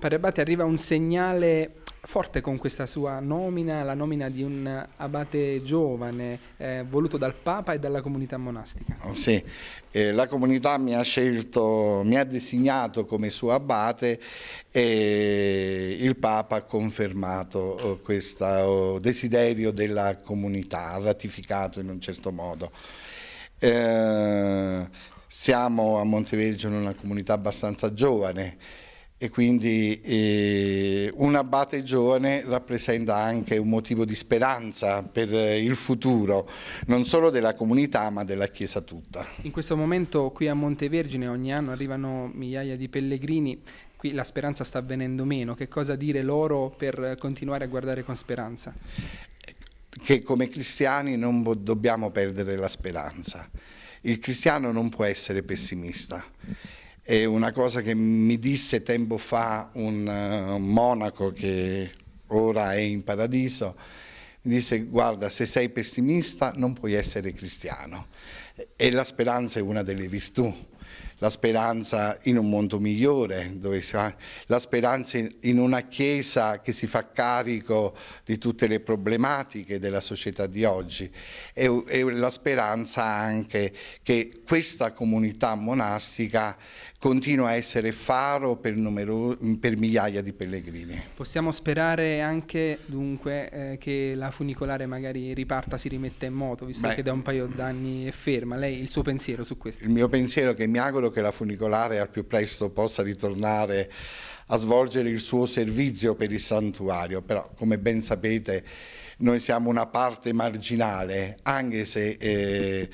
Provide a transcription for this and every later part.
Parabate arriva un segnale forte con questa sua nomina, la nomina di un abate giovane eh, voluto dal Papa e dalla comunità monastica. Oh, sì, eh, la comunità mi ha scelto, mi ha designato come suo abate e il Papa ha confermato oh, questo oh, desiderio della comunità, ha ratificato in un certo modo. Eh, siamo a Montevergine una comunità abbastanza giovane, e quindi eh, un abate giovane rappresenta anche un motivo di speranza per il futuro, non solo della comunità ma della Chiesa tutta. In questo momento qui a Montevergine ogni anno arrivano migliaia di pellegrini, qui la speranza sta avvenendo meno, che cosa dire loro per continuare a guardare con speranza? Che come cristiani non dobbiamo perdere la speranza, il cristiano non può essere pessimista è una cosa che mi disse tempo fa un, eh, un monaco che ora è in paradiso, mi disse guarda se sei pessimista non puoi essere cristiano e la speranza è una delle virtù la speranza in un mondo migliore, fa, la speranza in una Chiesa che si fa carico di tutte le problematiche della società di oggi e, e la speranza anche che questa comunità monastica continua a essere faro per, per migliaia di pellegrini. Possiamo sperare anche dunque eh, che la funicolare magari riparta, si rimetta in moto, visto Beh, che da un paio d'anni è ferma. Lei il suo pensiero su questo? Il mio pensiero è che mi auguro augurio che la funicolare al più presto possa ritornare a svolgere il suo servizio per il santuario, però come ben sapete noi siamo una parte marginale, anche se eh,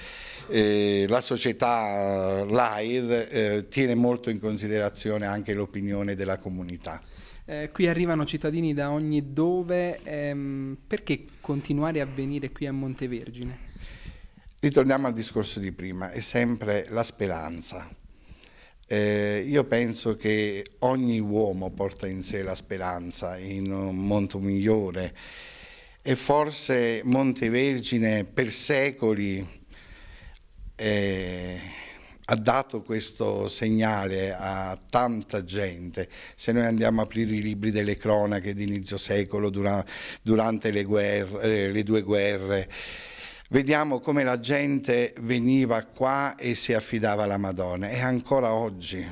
eh, la società l'AIR eh, tiene molto in considerazione anche l'opinione della comunità. Eh, qui arrivano cittadini da ogni dove, ehm, perché continuare a venire qui a Montevergine? Ritorniamo al discorso di prima, è sempre la speranza eh, io penso che ogni uomo porta in sé la speranza in un mondo migliore e forse Montevergine per secoli eh, ha dato questo segnale a tanta gente. Se noi andiamo a aprire i libri delle cronache di inizio secolo, dura, durante le, guerre, eh, le due guerre, Vediamo come la gente veniva qua e si affidava alla Madonna e ancora oggi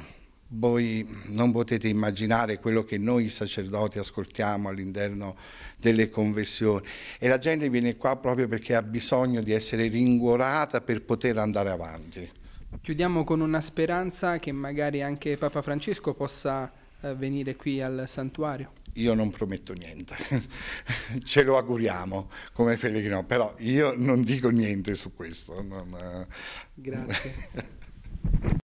voi non potete immaginare quello che noi sacerdoti ascoltiamo all'interno delle confessioni e la gente viene qua proprio perché ha bisogno di essere ringuorata per poter andare avanti. Chiudiamo con una speranza che magari anche Papa Francesco possa eh, venire qui al santuario io non prometto niente, ce lo auguriamo come pellegrino, però io non dico niente su questo. Non... Eh. Grazie.